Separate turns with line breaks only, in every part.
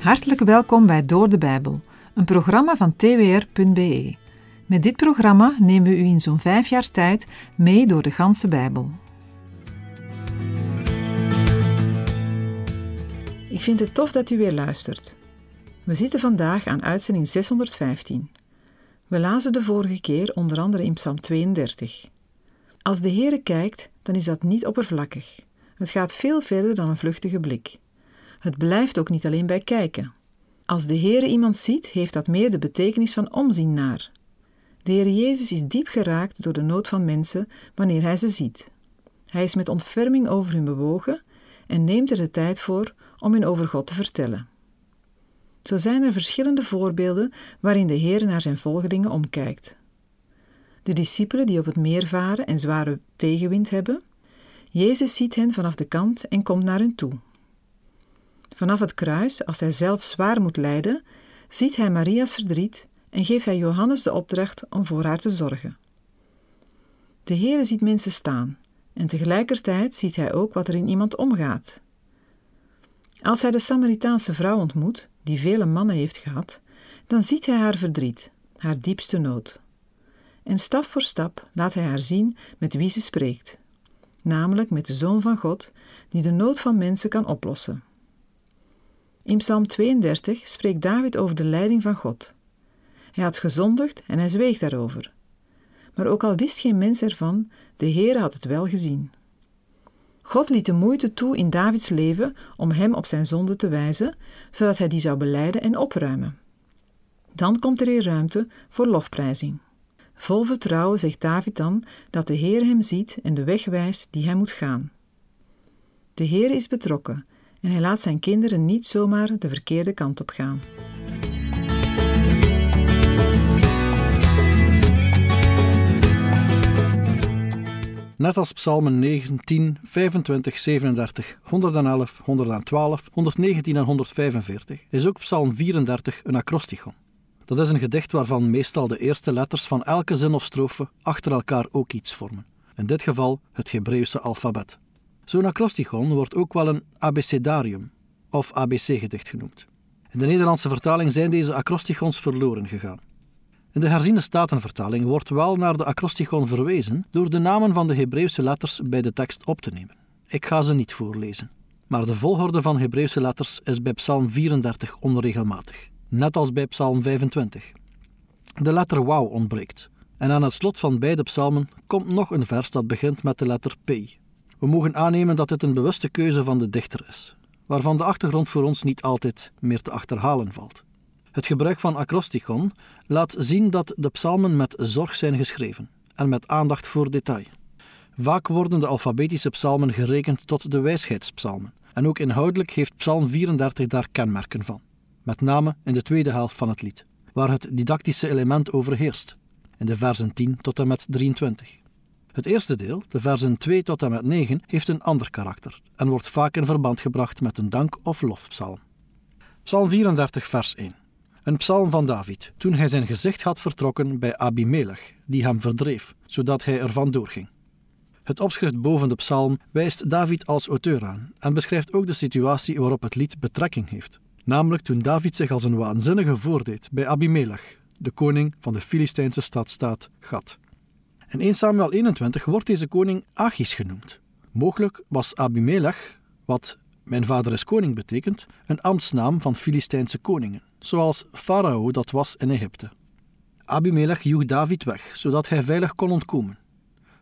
Hartelijk welkom bij Door de Bijbel, een programma van twr.be. Met dit programma nemen we u in zo'n vijf jaar tijd mee door de ganse Bijbel. Ik vind het tof dat u weer luistert. We zitten vandaag aan uitzending 615. We lazen de vorige keer onder andere in Psalm 32. Als de Heere kijkt, dan is dat niet oppervlakkig. Het gaat veel verder dan een vluchtige blik. Het blijft ook niet alleen bij kijken. Als de Heere iemand ziet, heeft dat meer de betekenis van omzien naar. De Heer Jezus is diep geraakt door de nood van mensen wanneer hij ze ziet. Hij is met ontferming over hun bewogen en neemt er de tijd voor om hun over God te vertellen. Zo zijn er verschillende voorbeelden waarin de Heer naar zijn volgelingen omkijkt. De discipelen die op het meer varen en zware tegenwind hebben, Jezus ziet hen vanaf de kant en komt naar hen toe. Vanaf het kruis, als hij zelf zwaar moet lijden, ziet hij Maria's verdriet en geeft hij Johannes de opdracht om voor haar te zorgen. De Heere ziet mensen staan en tegelijkertijd ziet hij ook wat er in iemand omgaat. Als hij de Samaritaanse vrouw ontmoet, die vele mannen heeft gehad, dan ziet hij haar verdriet, haar diepste nood. En stap voor stap laat hij haar zien met wie ze spreekt, namelijk met de Zoon van God, die de nood van mensen kan oplossen. In Psalm 32 spreekt David over de leiding van God. Hij had gezondigd en hij zweeg daarover. Maar ook al wist geen mens ervan, de Heer had het wel gezien. God liet de moeite toe in Davids leven om hem op zijn zonde te wijzen, zodat hij die zou beleiden en opruimen. Dan komt er weer ruimte voor lofprijzing. Vol vertrouwen zegt David dan dat de Heer hem ziet en de weg wijst die hij moet gaan. De Heer is betrokken en hij laat zijn kinderen niet zomaar de verkeerde kant op gaan.
net als psalmen 19, 25, 37, 111, 112, 119 en 145, is ook psalm 34 een acrostichon. Dat is een gedicht waarvan meestal de eerste letters van elke zin of strofe achter elkaar ook iets vormen. In dit geval het Hebreeuwse alfabet. Zo'n acrostigon wordt ook wel een abecedarium of ABC-gedicht genoemd. In de Nederlandse vertaling zijn deze acrostigons verloren gegaan. In de herziende statenvertaling wordt wel naar de acrostigon verwezen door de namen van de Hebreeuwse letters bij de tekst op te nemen. Ik ga ze niet voorlezen. Maar de volgorde van Hebreeuwse letters is bij Psalm 34 onregelmatig, net als bij Psalm 25. De letter wauw ontbreekt. En aan het slot van beide psalmen komt nog een vers dat begint met de letter P, we mogen aannemen dat dit een bewuste keuze van de dichter is, waarvan de achtergrond voor ons niet altijd meer te achterhalen valt. Het gebruik van acrosticon laat zien dat de psalmen met zorg zijn geschreven en met aandacht voor detail. Vaak worden de alfabetische psalmen gerekend tot de wijsheidspsalmen, en ook inhoudelijk heeft psalm 34 daar kenmerken van, met name in de tweede helft van het lied, waar het didactische element overheerst, in de versen 10 tot en met 23. Het eerste deel, de versen 2 tot en met 9, heeft een ander karakter en wordt vaak in verband gebracht met een dank- of lofpsalm. Psalm 34, vers 1. Een psalm van David, toen hij zijn gezicht had vertrokken bij Abimelech, die hem verdreef, zodat hij ervan doorging. Het opschrift boven de psalm wijst David als auteur aan en beschrijft ook de situatie waarop het lied betrekking heeft. Namelijk toen David zich als een waanzinnige voordeed bij Abimelech, de koning van de Filistijnse stadstaat Gad. En in Samuel 21 wordt deze koning Achis genoemd. Mogelijk was Abimelech, wat mijn vader is koning betekent, een ambtsnaam van Filistijnse koningen, zoals Farao dat was in Egypte. Abimelech joeg David weg, zodat hij veilig kon ontkomen.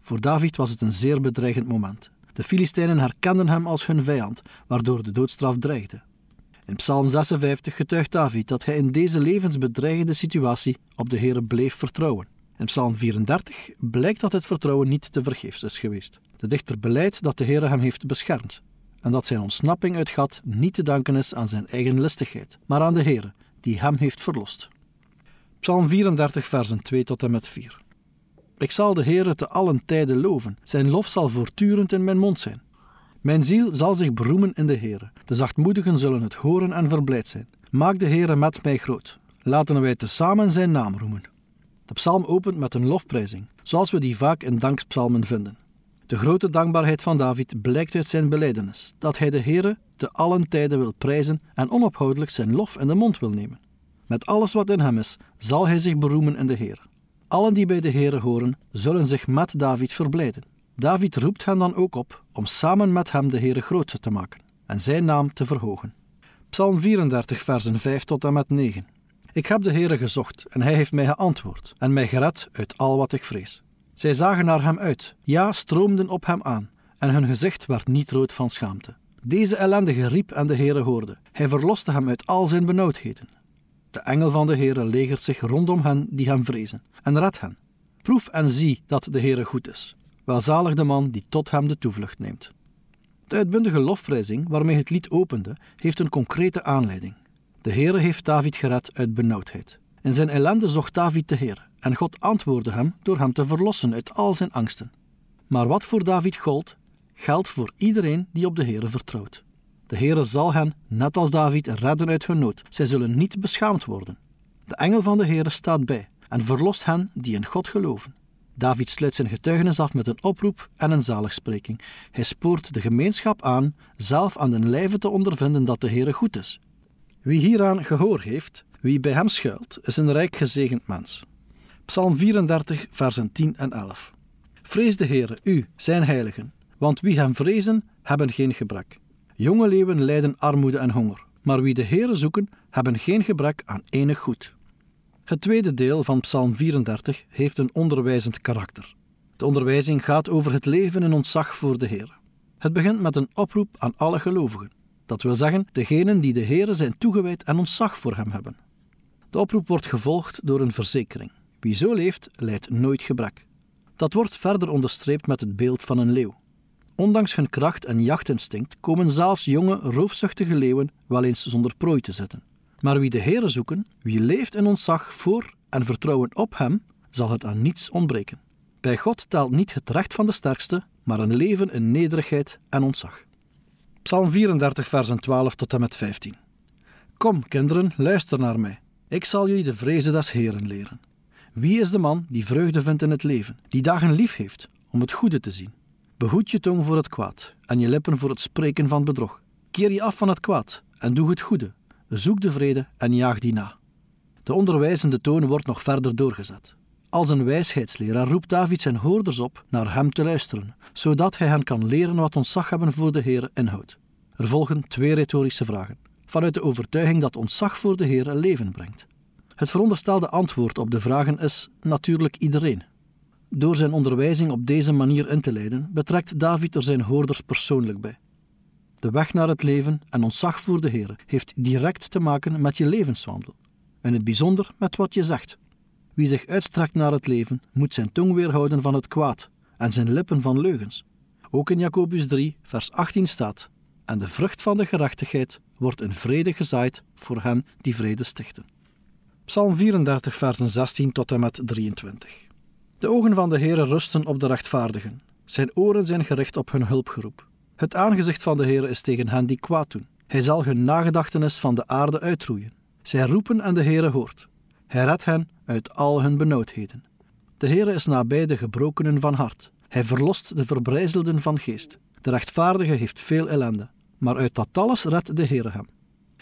Voor David was het een zeer bedreigend moment. De Filistijnen herkenden hem als hun vijand, waardoor de doodstraf dreigde. In Psalm 56 getuigt David dat hij in deze levensbedreigende situatie op de Heer bleef vertrouwen. In Psalm 34 blijkt dat het vertrouwen niet te vergeefs is geweest. De dichter beleidt dat de Heer hem heeft beschermd en dat zijn ontsnapping uit gat niet te danken is aan zijn eigen listigheid, maar aan de Heere die hem heeft verlost. Psalm 34, versen 2 tot en met 4. Ik zal de Heere te allen tijden loven. Zijn lof zal voortdurend in mijn mond zijn. Mijn ziel zal zich beroemen in de Heere. De zachtmoedigen zullen het horen en verblijd zijn. Maak de Heere met mij groot. Laten wij tezamen zijn naam roemen. De psalm opent met een lofprijzing, zoals we die vaak in dankpsalmen vinden. De grote dankbaarheid van David blijkt uit zijn belijdenis, dat hij de Heere te allen tijden wil prijzen en onophoudelijk zijn lof in de mond wil nemen. Met alles wat in hem is, zal hij zich beroemen in de Heer. Allen die bij de Heere horen, zullen zich met David verblijden. David roept hen dan ook op om samen met hem de Heere groot te maken en zijn naam te verhogen. Psalm 34, versen 5 tot en met 9. Ik heb de Heere gezocht en hij heeft mij geantwoord en mij gered uit al wat ik vrees. Zij zagen naar hem uit, ja, stroomden op hem aan, en hun gezicht werd niet rood van schaamte. Deze ellendige riep en de Heere hoorde. Hij verloste hem uit al zijn benauwdheden. De engel van de Heere legert zich rondom hen die hem vrezen en redt hen. Proef en zie dat de Heere goed is. Welzalig de man die tot hem de toevlucht neemt. De uitbundige lofprijzing waarmee het lied opende, heeft een concrete aanleiding. De Heere heeft David gered uit benauwdheid. In zijn ellende zocht David de Heer, en God antwoordde hem door hem te verlossen uit al zijn angsten. Maar wat voor David gold, geldt voor iedereen die op de Heere vertrouwt. De Heere zal hen, net als David, redden uit hun nood. Zij zullen niet beschaamd worden. De engel van de Heere staat bij en verlost hen die in God geloven. David sluit zijn getuigenis af met een oproep en een zaligspreking. Hij spoort de gemeenschap aan zelf aan den lijve te ondervinden dat de Heere goed is wie hieraan gehoor heeft, wie bij hem schuilt, is een rijk gezegend mens. Psalm 34, versen 10 en 11. Vrees de Heere, u, zijn heiligen, want wie hem vrezen, hebben geen gebrek. Jonge leeuwen lijden armoede en honger, maar wie de Heere zoeken, hebben geen gebrek aan enig goed. Het tweede deel van Psalm 34 heeft een onderwijzend karakter. De onderwijzing gaat over het leven in ontzag voor de Heer. Het begint met een oproep aan alle gelovigen. Dat wil zeggen, degenen die de Heere zijn toegewijd en ontzag voor hem hebben. De oproep wordt gevolgd door een verzekering. Wie zo leeft, leidt nooit gebrek. Dat wordt verder onderstreept met het beeld van een leeuw. Ondanks hun kracht en jachtinstinct komen zelfs jonge, roofzuchtige leeuwen wel eens zonder prooi te zitten. Maar wie de Heere zoeken, wie leeft in ontzag voor en vertrouwen op Hem, zal het aan niets ontbreken. Bij God telt niet het recht van de sterkste, maar een leven in nederigheid en ontzag. Psalm 34, versen 12 tot en met 15. Kom, kinderen, luister naar mij. Ik zal jullie de vrezen des Heren leren. Wie is de man die vreugde vindt in het leven, die dagen lief heeft om het goede te zien? Behoed je tong voor het kwaad en je lippen voor het spreken van bedrog. Keer je af van het kwaad en doe het goede. Zoek de vrede en jaag die na. De onderwijzende toon wordt nog verder doorgezet. Als een wijsheidsleraar roept David zijn hoorders op naar hem te luisteren, zodat hij hen kan leren wat ontzag hebben voor de Heer inhoudt. Er volgen twee retorische vragen, vanuit de overtuiging dat ontzag voor de Heer leven brengt. Het veronderstelde antwoord op de vragen is natuurlijk iedereen. Door zijn onderwijzing op deze manier in te leiden, betrekt David er zijn hoorders persoonlijk bij. De weg naar het leven en ontzag voor de Heer heeft direct te maken met je levenswandel, in het bijzonder met wat je zegt. Wie zich uitstrakt naar het leven, moet zijn tong weerhouden van het kwaad en zijn lippen van leugens. Ook in Jacobus 3, vers 18 staat: En de vrucht van de gerechtigheid wordt in vrede gezaaid voor hen die vrede stichten. Psalm 34, versen 16 tot en met 23. De ogen van de Heere rusten op de rechtvaardigen. Zijn oren zijn gericht op hun hulpgeroep. Het aangezicht van de Heere is tegen hen die kwaad doen. Hij zal hun nagedachtenis van de aarde uitroeien. Zij roepen en de Heere hoort. Hij redt hen uit al hun benauwdheden. De Heere is nabij de gebrokenen van hart. Hij verlost de verbrijzelden van geest. De rechtvaardige heeft veel ellende, maar uit dat alles redt de Heere hem.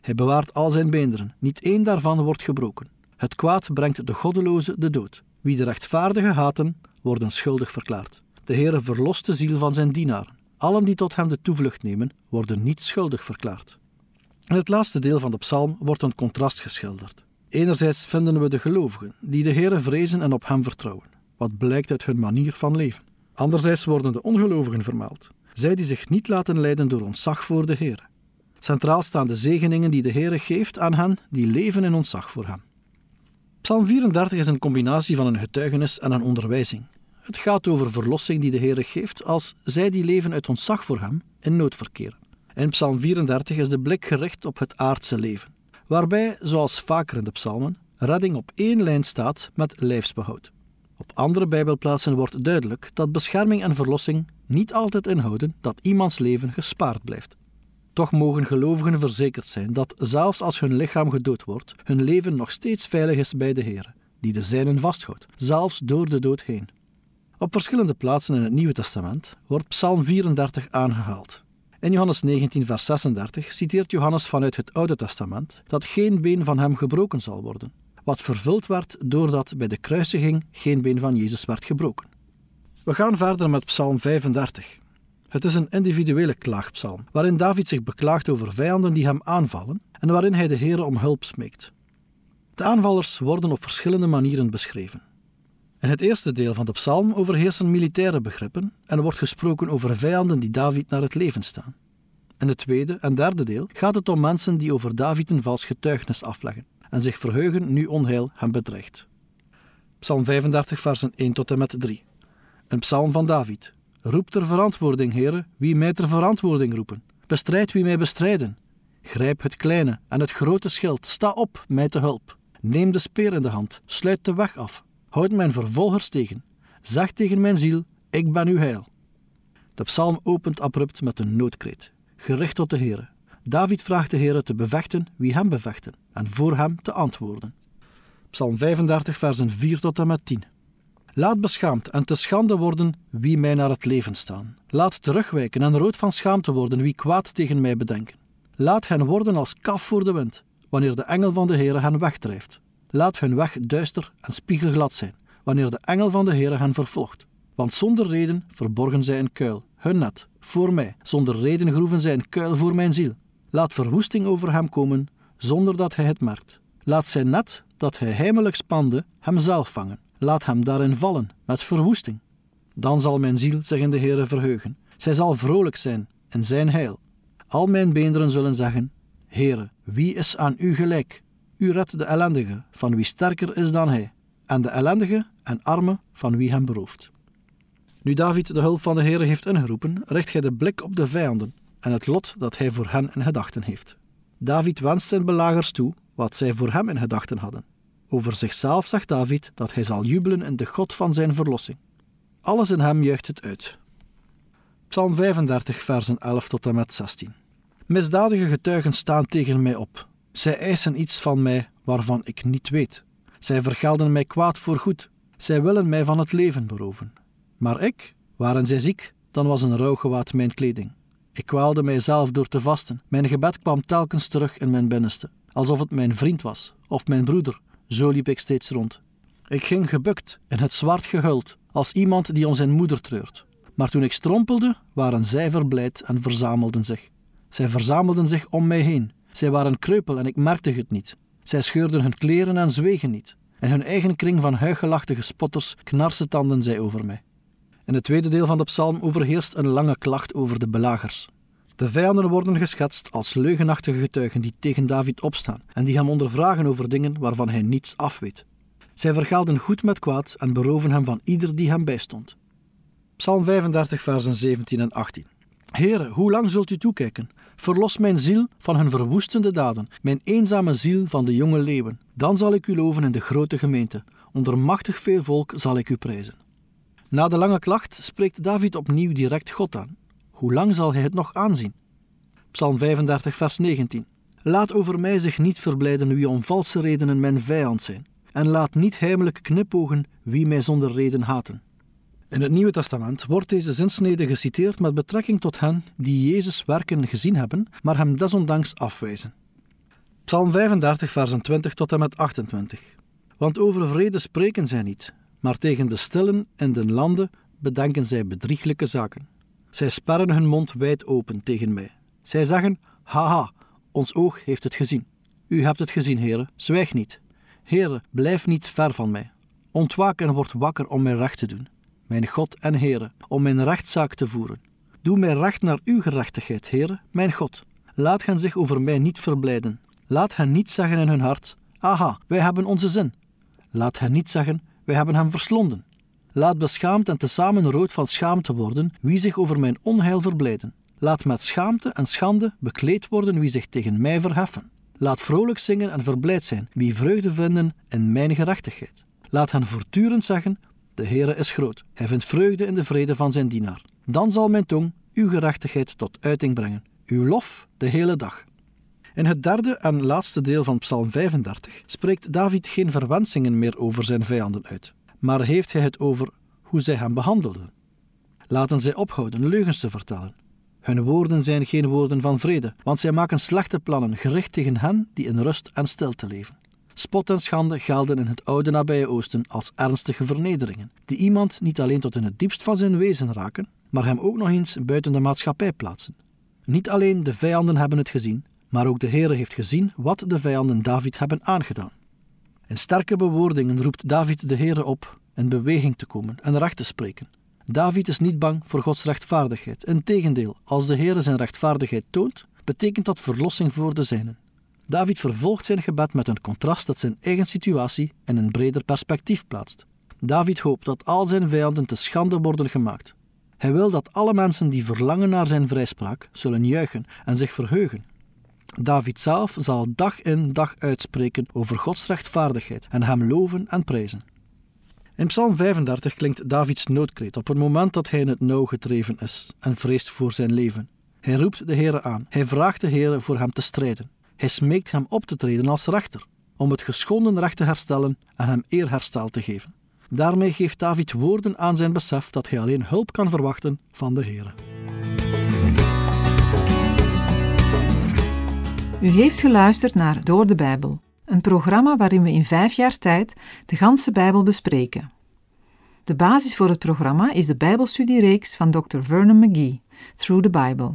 Hij bewaart al zijn beenderen, niet één daarvan wordt gebroken. Het kwaad brengt de goddeloze de dood. Wie de rechtvaardige haten, worden schuldig verklaard. De Heere verlost de ziel van zijn dienaren. Allen die tot hem de toevlucht nemen, worden niet schuldig verklaard. In het laatste deel van de psalm wordt een contrast geschilderd. Enerzijds vinden we de gelovigen die de Heere vrezen en op Hem vertrouwen, wat blijkt uit hun manier van leven. Anderzijds worden de ongelovigen vermeld, zij die zich niet laten leiden door ontzag voor de Heeren. Centraal staan de zegeningen die de Heere geeft aan hen die leven in ontzag voor Hem. Psalm 34 is een combinatie van een getuigenis en een onderwijzing. Het gaat over verlossing die de Heere geeft als zij die leven uit ontzag voor Hem in nood verkeren. In Psalm 34 is de blik gericht op het aardse leven waarbij, zoals vaker in de psalmen, redding op één lijn staat met lijfsbehoud. Op andere Bijbelplaatsen wordt duidelijk dat bescherming en verlossing niet altijd inhouden dat iemands leven gespaard blijft. Toch mogen gelovigen verzekerd zijn dat zelfs als hun lichaam gedood wordt, hun leven nog steeds veilig is bij de Heer, die de zijnen vasthoudt, zelfs door de dood heen. Op verschillende plaatsen in het Nieuwe Testament wordt Psalm 34 aangehaald, in Johannes 19, vers 36 citeert Johannes vanuit het Oude Testament dat geen been van hem gebroken zal worden, wat vervuld werd doordat bij de kruisiging geen been van Jezus werd gebroken. We gaan verder met Psalm 35. Het is een individuele klaagpsalm, waarin David zich beklaagt over vijanden die hem aanvallen en waarin hij de Heer om hulp smeekt. De aanvallers worden op verschillende manieren beschreven. In het eerste deel van de psalm overheersen militaire begrippen en er wordt gesproken over vijanden die David naar het leven staan. In het tweede en derde deel gaat het om mensen die over David een vals getuigenis afleggen en zich verheugen nu onheil hem bedreigt. Psalm 35, versen 1 tot en met 3. Een psalm van David. Roep ter verantwoording, heren, wie mij ter verantwoording roepen. Bestrijd wie mij bestrijden. Grijp het kleine en het grote schild. Sta op, mij te hulp. Neem de speer in de hand. Sluit de weg af houdt mijn vervolgers tegen. Zeg tegen mijn ziel, ik ben uw heil. De psalm opent abrupt met een noodkreet, gericht tot de Heere. David vraagt de Heer te bevechten wie hem bevechten en voor hem te antwoorden. Psalm 35, versen 4 tot en met 10. Laat beschaamd en te schande worden wie mij naar het leven staan. Laat terugwijken en rood van schaamte worden wie kwaad tegen mij bedenken. Laat hen worden als kaf voor de wind, wanneer de engel van de Heere hen wegdrijft. Laat hun weg duister en spiegelglad zijn, wanneer de engel van de Heer hen vervolgt. Want zonder reden verborgen zij een kuil, hun net, voor mij. Zonder reden groeven zij een kuil voor mijn ziel. Laat verwoesting over hem komen, zonder dat hij het merkt. Laat zijn net, dat hij heimelijk spande, hemzelf vangen. Laat hem daarin vallen, met verwoesting. Dan zal mijn ziel zich in de Heer, verheugen. Zij zal vrolijk zijn in zijn heil. Al mijn beenderen zullen zeggen: Heere, wie is aan u gelijk? U redt de ellendige, van wie sterker is dan hij, en de ellendige en arme van wie hem berooft. Nu David de hulp van de Heer heeft ingeroepen, richt hij de blik op de vijanden en het lot dat hij voor hen in gedachten heeft. David wenst zijn belagers toe wat zij voor hem in gedachten hadden. Over zichzelf zegt David dat hij zal jubelen in de God van zijn verlossing. Alles in hem juicht het uit. Psalm 35, versen 11 tot en met 16. Misdadige getuigen staan tegen mij op. Zij eisen iets van mij waarvan ik niet weet. Zij vergelden mij kwaad voor goed. Zij willen mij van het leven beroven. Maar ik, waren zij ziek, dan was een rouwgewaad mijn kleding. Ik kwaalde mijzelf door te vasten. Mijn gebed kwam telkens terug in mijn binnenste, alsof het mijn vriend was of mijn broeder. Zo liep ik steeds rond. Ik ging gebukt, in het zwart gehuld, als iemand die om zijn moeder treurt. Maar toen ik strompelde, waren zij verblijd en verzamelden zich. Zij verzamelden zich om mij heen. Zij waren kreupel en ik merkte het niet. Zij scheurden hun kleren en zwegen niet. En hun eigen kring van huigelachtige spotters knarsetanden zij over mij. In het tweede deel van de psalm overheerst een lange klacht over de belagers. De vijanden worden geschetst als leugenachtige getuigen die tegen David opstaan en die hem ondervragen over dingen waarvan hij niets afweet. Zij vergelden goed met kwaad en beroven hem van ieder die hem bijstond. Psalm 35, versen 17 en 18. Heren, hoe lang zult u toekijken? Verlos mijn ziel van hun verwoestende daden, mijn eenzame ziel van de jonge leeuwen. Dan zal ik u loven in de grote gemeente. Onder machtig veel volk zal ik u prijzen. Na de lange klacht spreekt David opnieuw direct God aan. Hoe lang zal hij het nog aanzien? Psalm 35, vers 19. Laat over mij zich niet verblijden wie om valse redenen mijn vijand zijn, en laat niet heimelijk knipogen wie mij zonder reden haten. In het Nieuwe Testament wordt deze zinsnede geciteerd met betrekking tot hen die Jezus werken gezien hebben, maar hem desondanks afwijzen. Psalm 35, versen 20 tot en met 28. Want over vrede spreken zij niet, maar tegen de stillen in den landen bedenken zij bedrieglijke zaken. Zij sperren hun mond wijd open tegen mij. Zij zeggen: Haha, ons oog heeft het gezien. U hebt het gezien, heren, zwijg niet. Heren, blijf niet ver van mij. Ontwaak en word wakker om mijn recht te doen mijn God en Heere, om mijn rechtszaak te voeren. Doe mij recht naar uw gerechtigheid, Heere, mijn God. Laat hen zich over mij niet verblijden. Laat hen niet zeggen in hun hart: Aha, wij hebben onze zin. Laat hen niet zeggen: Wij hebben hem verslonden. Laat beschaamd en tezamen rood van schaamte worden wie zich over mijn onheil verblijden. Laat met schaamte en schande bekleed worden wie zich tegen mij verheffen. Laat vrolijk zingen en verblijd zijn wie vreugde vinden in mijn gerechtigheid. Laat hen voortdurend zeggen: de Heere is groot. Hij vindt vreugde in de vrede van zijn dienaar. Dan zal mijn tong uw gerechtigheid tot uiting brengen. Uw lof de hele dag. In het derde en laatste deel van Psalm 35 spreekt David geen verwensingen meer over zijn vijanden uit, maar heeft hij het over hoe zij hem behandelden. Laten zij ophouden leugens te vertellen. Hun woorden zijn geen woorden van vrede, want zij maken slechte plannen gericht tegen hen die in rust en stilte leven. Spot en schande gelden in het oude nabije oosten als ernstige vernederingen, die iemand niet alleen tot in het diepst van zijn wezen raken, maar hem ook nog eens buiten de maatschappij plaatsen. Niet alleen de vijanden hebben het gezien, maar ook de Heere heeft gezien wat de vijanden David hebben aangedaan. In sterke bewoordingen roept David de Heere op in beweging te komen en recht te spreken. David is niet bang voor Gods rechtvaardigheid. Integendeel, als de Heere zijn rechtvaardigheid toont, betekent dat verlossing voor de zijnen. David vervolgt zijn gebed met een contrast dat zijn eigen situatie in een breder perspectief plaatst. David hoopt dat al zijn vijanden te schande worden gemaakt. Hij wil dat alle mensen die verlangen naar zijn vrijspraak zullen juichen en zich verheugen. David zelf zal dag in dag uitspreken over Gods rechtvaardigheid en hem loven en prijzen. In Psalm 35 klinkt Davids noodkreet op het moment dat hij in het nauw getreven is en vreest voor zijn leven. Hij roept de Heere aan. Hij vraagt de Heere voor hem te strijden. Hij smeekt hem op te treden als rechter, om het geschonden recht te herstellen en hem eerherstel te geven. Daarmee geeft David woorden aan zijn besef dat hij alleen hulp kan verwachten van de Heer.
U heeft geluisterd naar Door de Bijbel, een programma waarin we in vijf jaar tijd de ganse Bijbel bespreken. De basis voor het programma is de Bijbelstudiereeks van Dr. Vernon McGee, Through the Bible.